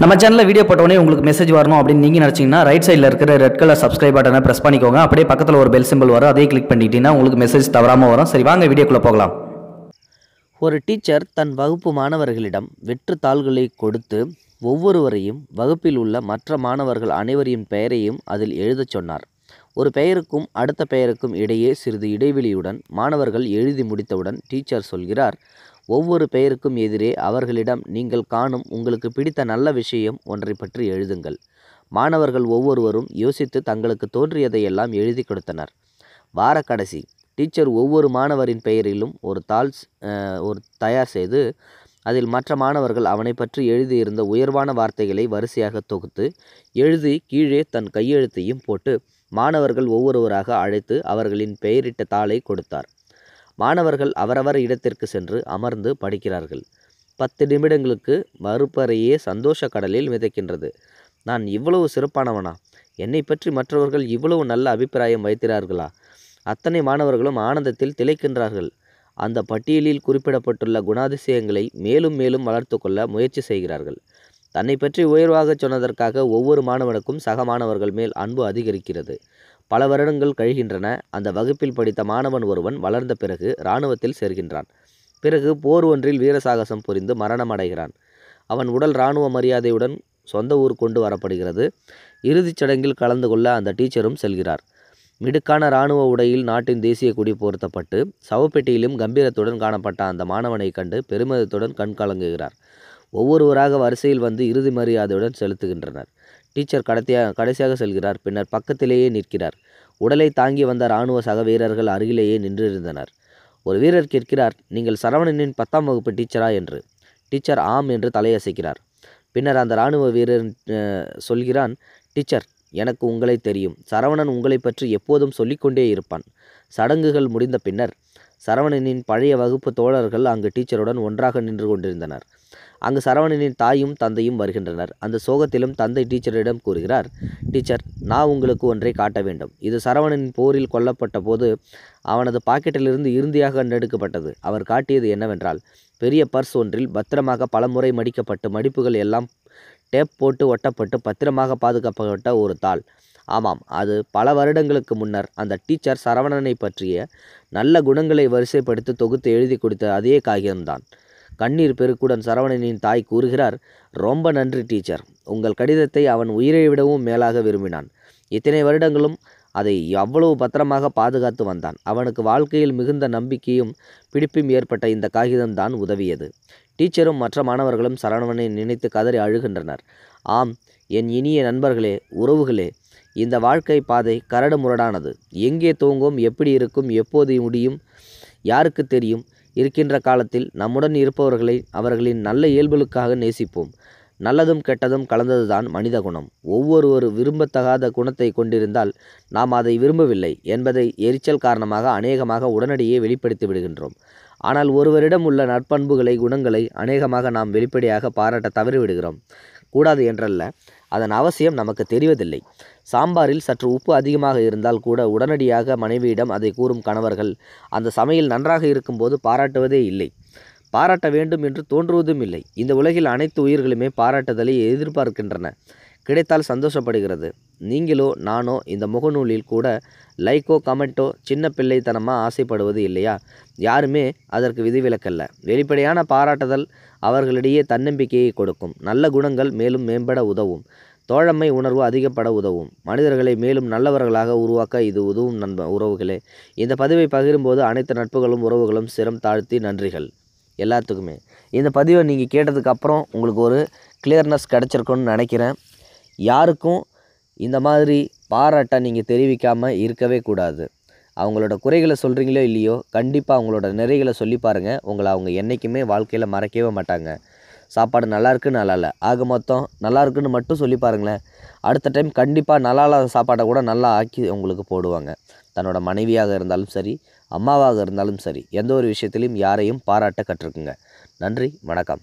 நம்ம சேனலில் வீடியோ போட்டோடனே உங்களுக்கு மெசேஜ் வரணும் அப்படின்னு நீங்கள் நினச்சிங்கன்னா ரைட் சைடில் இருக்கிற ரெட் கலர் சப்ஸ்கிரைப் பட்டனை ப்ரெஸ் பண்ணிக்கோங்க அப்படியே பக்கத்தில் ஒரு பெல் சிம்பிள் வரும் அதே கிளிக் பண்ணிக்கிட்டீங்கன்னா உங்களுக்கு மெசேஜ் தவறாமல் வரும் சரி வாங்க வீடியோக்குள்ளே போகலாம் ஒரு டீச்சர் தன் வகுப்பு மாணவர்களிடம் வெற்று தாள்களை கொடுத்து ஒவ்வொருவரையும் வகுப்பில் உள்ள மற்ற மாணவர்கள் அனைவரின் பெயரையும் அதில் எழுதச் சொன்னார் ஒரு பெயருக்கும் அடுத்த பெயருக்கும் இடையே சிறிது இடைவெளியுடன் மாணவர்கள் எழுதி முடித்தவுடன் டீச்சர் சொல்கிறார் ஒவ்வொரு பெயருக்கும் எதிரே அவர்களிடம் நீங்கள் காணும் உங்களுக்கு பிடித்த நல்ல விஷயம் ஒன்றை பற்றி எழுதுங்கள் மாணவர்கள் ஒவ்வொருவரும் யோசித்து தங்களுக்கு தோன்றியதையெல்லாம் எழுதி கொடுத்தனர் வார கடைசி டீச்சர் ஒவ்வொரு மாணவரின் பெயரிலும் ஒரு தாள் ஒரு தயார் செய்து அதில் மற்ற மாணவர்கள் அவனை பற்றி எழுதியிருந்த உயர்வான வார்த்தைகளை வரிசையாக தொகுத்து எழுதி கீழே தன் கையெழுத்தையும் போட்டு மாணவர்கள் ஒவ்வொருவராக அழைத்து அவர்களின் பெயரிட்ட தாளை கொடுத்தார் மாணவர்கள் அவரவர் இடத்திற்கு சென்று அமர்ந்து படிக்கிறார்கள் பத்து நிமிடங்களுக்கு மறுப்பறையே சந்தோஷ கடலில் மிதக்கின்றது நான் இவ்வளவு சிறப்பானவனா என்னை பற்றி மற்றவர்கள் இவ்வளவு நல்ல அபிப்பிராயம் வைத்திறார்களா அத்தனை மாணவர்களும் ஆனந்தத்தில் திளைக்கின்றார்கள் அந்த பட்டியலில் குறிப்பிடப்பட்டுள்ள குணாதிசயங்களை மேலும் மேலும் வளர்த்து கொள்ள முயற்சி செய்கிறார்கள் தன்னை பற்றி உயர்வாக சொன்னதற்காக ஒவ்வொரு மாணவனுக்கும் சக மாணவர்கள் மேல் அன்பு அதிகரிக்கிறது பல வருடங்கள் கழிகின்றன அந்த வகுப்பில் படித்த மாணவன் ஒருவன் வளர்ந்த பிறகு இராணுவத்தில் சேர்கின்றான் பிறகு போர் ஒன்றில் வீரசாகசம் புரிந்து மரணம் அடைகிறான் அவன் உடல் இராணுவ மரியாதையுடன் சொந்த ஊர் கொண்டு வரப்படுகிறது இறுதிச் சடங்கில் கலந்து கொள்ள அந்த டீச்சரும் செல்கிறார் மிடுக்கான இராணுவ உடையில் நாட்டின் தேசிய குடி போர்த்தப்பட்டு சவப்பெட்டியிலும் கம்பீரத்துடன் காணப்பட்ட அந்த மாணவனை கண்டு பெருமிதத்துடன் கண்கலங்குகிறார் ஒவ்வொருவராக வரிசையில் வந்து இறுதி மரியாதையுடன் செலுத்துகின்றனர் டீச்சர் கடைசியாக கடைசியாக செல்கிறார் பின்னர் பக்கத்திலேயே நிற்கிறார் உடலை தாங்கி வந்த இராணுவ சக வீரர்கள் அருகிலேயே நின்றிருந்தனர் ஒரு வீரர் கேட்கிறார் நீங்கள் சரவணனின் பத்தாம் வகுப்பு டீச்சரா என்று டீச்சர் ஆம் என்று தலையசைக்கிறார் பின்னர் அந்த இராணுவ வீரர் சொல்கிறான் டீச்சர் எனக்கு உங்களை தெரியும் சரவணன் உங்களை பற்றி எப்போதும் சொல்லிக்கொண்டே இருப்பான் சடங்குகள் முடிந்த பின்னர் சரவணனின் பழைய வகுப்பு தோழர்கள் அங்கு டீச்சருடன் ஒன்றாக நின்று கொண்டிருந்தனர் அங்கு சரவணனின் தாயும் தந்தையும் வருகின்றனர் அந்த சோகத்திலும் தந்தை டீச்சரிடம் கூறுகிறார் டீச்சர் நான் உங்களுக்கு ஒன்றை காட்ட வேண்டும் இது சரவணனின் போரில் கொல்லப்பட்ட போது அவனது பாக்கெட்டிலிருந்து இறுதியாக கண்டெடுக்கப்பட்டது அவர் காட்டியது என்னவென்றால் பெரிய பர்ஸ் ஒன்றில் பத்திரமாக பலமுறை மடிக்கப்பட்டு மடிப்புகள் எல்லாம் டேப் போட்டு ஒட்டப்பட்டு பத்திரமாக பாதுகாக்கப்பட்ட ஒரு தாள் ஆமாம் அது பல வருடங்களுக்கு முன்னர் அந்த டீச்சர் சரவணனை பற்றிய நல்ல குணங்களை வரிசைப்படுத்தி தொகுத்து எழுதி கொடுத்த அதே காகிதம்தான் கண்ணீர் பெருக்குடன் சரவணனின் தாய் கூறுகிறார் ரொம்ப நன்றி டீச்சர் உங்கள் கடிதத்தை அவன் உயிரை விடவும் மேலாக விரும்பினான் இத்தனை வருடங்களும் அதை அவ்வளவு பத்திரமாக பாதுகாத்து வந்தான் அவனுக்கு வாழ்க்கையில் மிகுந்த நம்பிக்கையும் பிடிப்பும் ஏற்பட்ட இந்த காகிதம்தான் உதவியது டீச்சரும் மற்ற மாணவர்களும் சரவணனை நினைத்து கதறி அழுகின்றனர் ஆம் என் இனிய நண்பர்களே உறவுகளே இந்த வாழ்க்கை பாதை கரடு முரடானது எங்கே தூங்கும் எப்படி இருக்கும் எப்போது முடியும் யாருக்கு தெரியும் இருக்கின்ற காலத்தில் நம்முடன் இருப்பவர்களை அவர்களின் நல்ல இயல்புகளுக்காக நேசிப்போம் நல்லதும் கெட்டதும் கலந்ததுதான் மனித குணம் ஒவ்வொருவர் விரும்பத்தகாத குணத்தை கொண்டிருந்தால் நாம் அதை விரும்பவில்லை என்பதை எரிச்சல் காரணமாக அநேகமாக உடனடியே வெளிப்படுத்தி விடுகின்றோம் ஆனால் ஒருவரிடம் உள்ள நற்பண்புகளை குணங்களை அநேகமாக நாம் வெளிப்படையாக பாராட்ட தவறிவிடுகிறோம் கூடாது என்றல்ல அதன் அவசியம் நமக்கு தெரிவதில்லை சாம்பாரில் சற்று உப்பு அதிகமாக இருந்தால் கூட உடனடியாக மனைவியிடம் அதை கூறும் கணவர்கள் அந்த சமையல் நன்றாக இருக்கும்போது பாராட்டுவதே இல்லை பாராட்ட வேண்டும் என்று தோன்றுவதும் இல்லை இந்த உலகில் அனைத்து உயிர்களுமே பாராட்டுதலை எதிர்பார்க்கின்றன கிடைத்தால் சந்தோஷப்படுகிறது நீங்களோ நானோ இந்த முகநூலில் கூட லைக்கோ கமெண்ட்டோ சின்ன பிள்ளைத்தனமாக ஆசைப்படுவது இல்லையா யாருமே அதற்கு விதிவிலக்கல்ல வெளிப்படையான பாராட்டுதல் அவர்களிடையே தன்னம்பிக்கையை கொடுக்கும் நல்ல குணங்கள் மேலும் மேம்பட உதவும் தோழமை உணர்வு அதிகப்பட உதவும் மனிதர்களை மேலும் நல்லவர்களாக உருவாக்க இது உதவும் நண்ப உறவுகளே இந்த பதிவை பகிரும்போது அனைத்து நட்புகளும் உறவுகளும் சிரம் தாழ்த்தி நன்றிகள் எல்லாத்துக்குமே இந்த பதிவை நீங்கள் கேட்டதுக்கப்புறம் உங்களுக்கு ஒரு கிளியர்னஸ் கிடச்சிருக்குன்னு நினைக்கிறேன் யாருக்கும் இந்த மாதிரி பாராட்டை நீங்கள் தெரிவிக்காமல் இருக்கவே கூடாது அவங்களோட குறைகளை சொல்கிறீங்களோ இல்லையோ கண்டிப்பாக அவங்களோட நிறைகளை சொல்லி பாருங்கள் உங்களை அவங்க என்றைக்குமே வாழ்க்கையில் மறக்கவே மாட்டாங்க சாப்பாடு நல்லா இருக்குன்னு நல்லா இல்லை ஆக மொத்தம் நல்லா இருக்குன்னு மட்டும் சொல்லி பாருங்களேன் அடுத்த டைம் கண்டிப்பாக நல்லா இல்லாத சாப்பாட்டை கூட நல்லா ஆக்கி உங்களுக்கு போடுவாங்க தன்னோட மனைவியாக இருந்தாலும் சரி அம்மாவாக இருந்தாலும் சரி எந்த ஒரு விஷயத்திலையும் யாரையும் பாராட்ட கற்றுக்குங்க நன்றி வணக்கம்